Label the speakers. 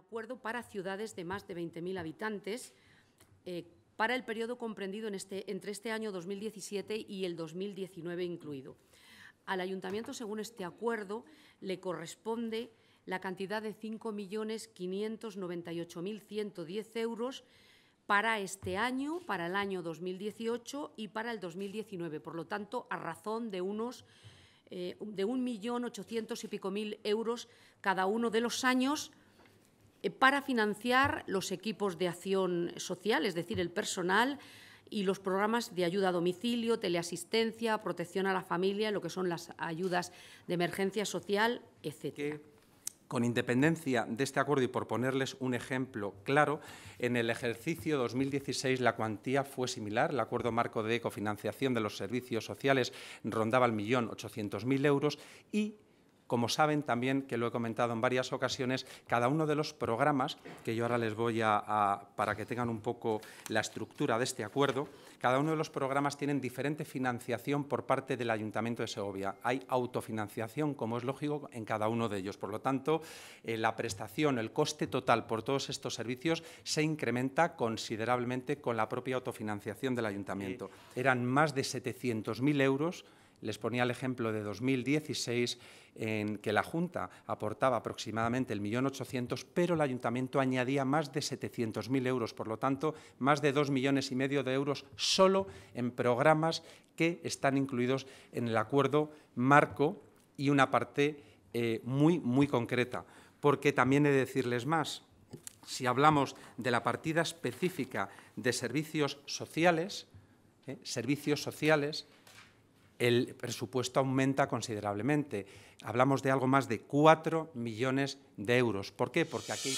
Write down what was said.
Speaker 1: acuerdo para ciudades de más de 20.000 habitantes eh, para el periodo comprendido en este, entre este año 2017 y el 2019 incluido. Al ayuntamiento, según este acuerdo, le corresponde la cantidad de 5.598.110 euros para este año, para el año 2018 y para el 2019. Por lo tanto, a razón de unos eh, de un y euros cada uno de los años eh, para financiar los equipos de acción social, es decir, el personal y los programas de ayuda a domicilio, teleasistencia, protección a la familia, lo que son las ayudas de emergencia social, etc.
Speaker 2: con independencia de este acuerdo y por ponerles un ejemplo claro, en el ejercicio 2016 la cuantía fue similar. El acuerdo marco de cofinanciación de los servicios sociales rondaba el millón ochocientos euros y como saben también, que lo he comentado en varias ocasiones, cada uno de los programas, que yo ahora les voy a, para que tengan un poco la estructura de este acuerdo, cada uno de los programas tienen diferente financiación por parte del Ayuntamiento de Segovia. Hay autofinanciación, como es lógico, en cada uno de ellos. Por lo tanto, eh, la prestación, el coste total por todos estos servicios se incrementa considerablemente con la propia autofinanciación del Ayuntamiento. Eran más de 700.000 euros les ponía el ejemplo de 2016 en que la Junta aportaba aproximadamente el millón 800 pero el Ayuntamiento añadía más de 700.000 euros, por lo tanto, más de dos millones y medio de euros solo en programas que están incluidos en el acuerdo marco y una parte eh, muy, muy concreta. Porque también he de decirles más, si hablamos de la partida específica de servicios sociales, eh, servicios sociales, el presupuesto aumenta considerablemente. Hablamos de algo más de 4 millones de euros. ¿Por qué? Porque aquí...